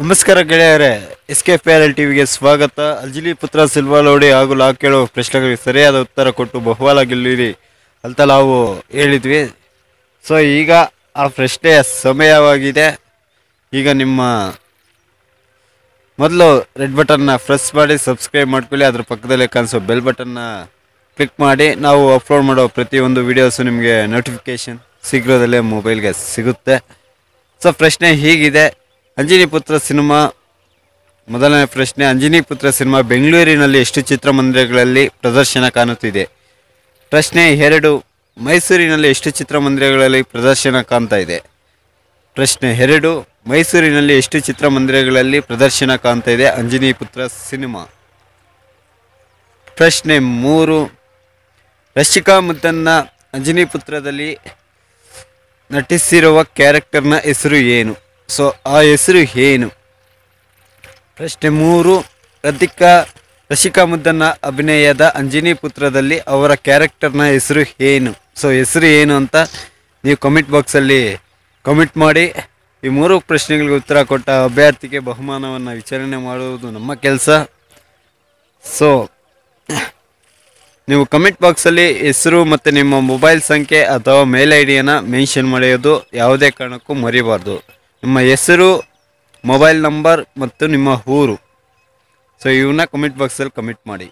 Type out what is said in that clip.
ನಮಸ್ಕಾರ ಗೆಳೆಯರೇ S K P R L ಟಿವಿಗೆ ಸ್ವಾಗತ ಅಲ್ಜಿಲಿ ಪುತ್ರ ಲೋಡಿ ಹಾಗೂ ಲಾ ಕೇಳೋ ಪ್ರಶ್ನೆಗಳಿಗೆ ಸರಿಯಾದ ಉತ್ತರ ಕೊಟ್ಟು ಬಹುವಾಲ ಗೆಲ್ಲಿರಿ ಅಂತ ನಾವು ಹೇಳಿದ್ವಿ ಸೊ ಈಗ ಆ ಪ್ರಶ್ನೆಯ ಸಮಯವಾಗಿದೆ ಈಗ ನಿಮ್ಮ ಮೊದಲು ರೆಡ್ ಬಟನ್ನ ಪ್ರೆಸ್ ಮಾಡಿ ಸಬ್ಸ್ಕ್ರೈಬ್ ಮಾಡ್ಕೊಳ್ಳಿ ಅದರ ಪಕ್ಕದಲ್ಲೇ ಕಾಣಿಸೋ ಬೆಲ್ ಬಟನ್ನ ಕ್ಲಿಕ್ ಮಾಡಿ ನಾವು ಅಪ್ಲೋಡ್ ಮಾಡೋ ಪ್ರತಿಯೊಂದು ವೀಡಿಯೋಸು ನಿಮಗೆ ನೋಟಿಫಿಕೇಷನ್ ಶೀಘ್ರದಲ್ಲೇ ಮೊಬೈಲ್ಗೆ ಸಿಗುತ್ತೆ ಸೊ ಪ್ರಶ್ನೆ ಹೀಗಿದೆ ಅಂಜಿನಿ ಪುತ್ರ ಸಿನಿಮಾ ಮೊದಲನೇ ಪ್ರಶ್ನೆ ಅಂಜನಿ ಪುತ್ರ ಸಿನಿಮಾ ಬೆಂಗಳೂರಿನಲ್ಲಿ ಎಷ್ಟು ಚಿತ್ರಮಂದಿರಗಳಲ್ಲಿ ಪ್ರದರ್ಶನ ಕಾಣುತ್ತಿದೆ ಪ್ರಶ್ನೆ ಎರಡು ಮೈಸೂರಿನಲ್ಲಿ ಎಷ್ಟು ಚಿತ್ರಮಂದಿರಗಳಲ್ಲಿ ಪ್ರದರ್ಶನ ಕಾಣ್ತಾ ಇದೆ ಪ್ರಶ್ನೆ ಎರಡು ಮೈಸೂರಿನಲ್ಲಿ ಎಷ್ಟು ಚಿತ್ರಮಂದಿರಗಳಲ್ಲಿ ಪ್ರದರ್ಶನ ಕಾಣ್ತಾ ಇದೆ ಅಂಜನಿ ಪುತ್ರ ಸಿನಿಮಾ ಪ್ರಶ್ನೆ ಮೂರು ರಶಿಕಾ ಮುದ್ದನ್ನ ಅಂಜನಿ ಪುತ್ರದಲ್ಲಿ ನಟಿಸಿರುವ ಕ್ಯಾರೆಕ್ಟರ್ನ ಹೆಸರು ಏನು ಸೊ ಆ ಹೆಸರು ಏನು ಪ್ರಶ್ನೆ ಮೂರು ರತಿಕಾ ರಶಿಕಾ ಮುದ್ದನ್ನ ಅಭಿನಯದ ಅಂಜಿನಿ ಪುತ್ರದಲ್ಲಿ ಅವರ ಕ್ಯಾರೆಕ್ಟರ್ನ ಹೆಸರು ಏನು ಸೊ ಹೆಸರು ಏನು ಅಂತ ನೀವು ಕಮೆಂಟ್ ಬಾಕ್ಸಲ್ಲಿ ಕಮೆಂಟ್ ಮಾಡಿ ಈ ಮೂರು ಪ್ರಶ್ನೆಗಳಿಗೆ ಉತ್ತರ ಕೊಟ್ಟ ಅಭ್ಯರ್ಥಿಗೆ ಬಹುಮಾನವನ್ನು ವಿಚಾರಣೆ ಮಾಡುವುದು ನಮ್ಮ ಕೆಲಸ ಸೊ ನೀವು ಕಮೆಂಟ್ ಬಾಕ್ಸಲ್ಲಿ ಹೆಸರು ಮತ್ತು ನಿಮ್ಮ ಮೊಬೈಲ್ ಸಂಖ್ಯೆ ಅಥವಾ ಮೇಲ್ ಐ ಡಿಯನ್ನು ಮೆನ್ಷನ್ ಮಾಡೋದು ಯಾವುದೇ ಕಾರಣಕ್ಕೂ ಮರಿಬಾರ್ದು ನಿಮ್ಮ ಹೆಸರು ಮೊಬೈಲ್ ನಂಬರ್ ಮತ್ತು ನಿಮ್ಮ ಊರು ಸೊ ಇವನ್ನ ಕಮೆಂಟ್ ಬಾಕ್ಸಲ್ಲಿ ಕಮೆಂಟ್ ಮಾಡಿ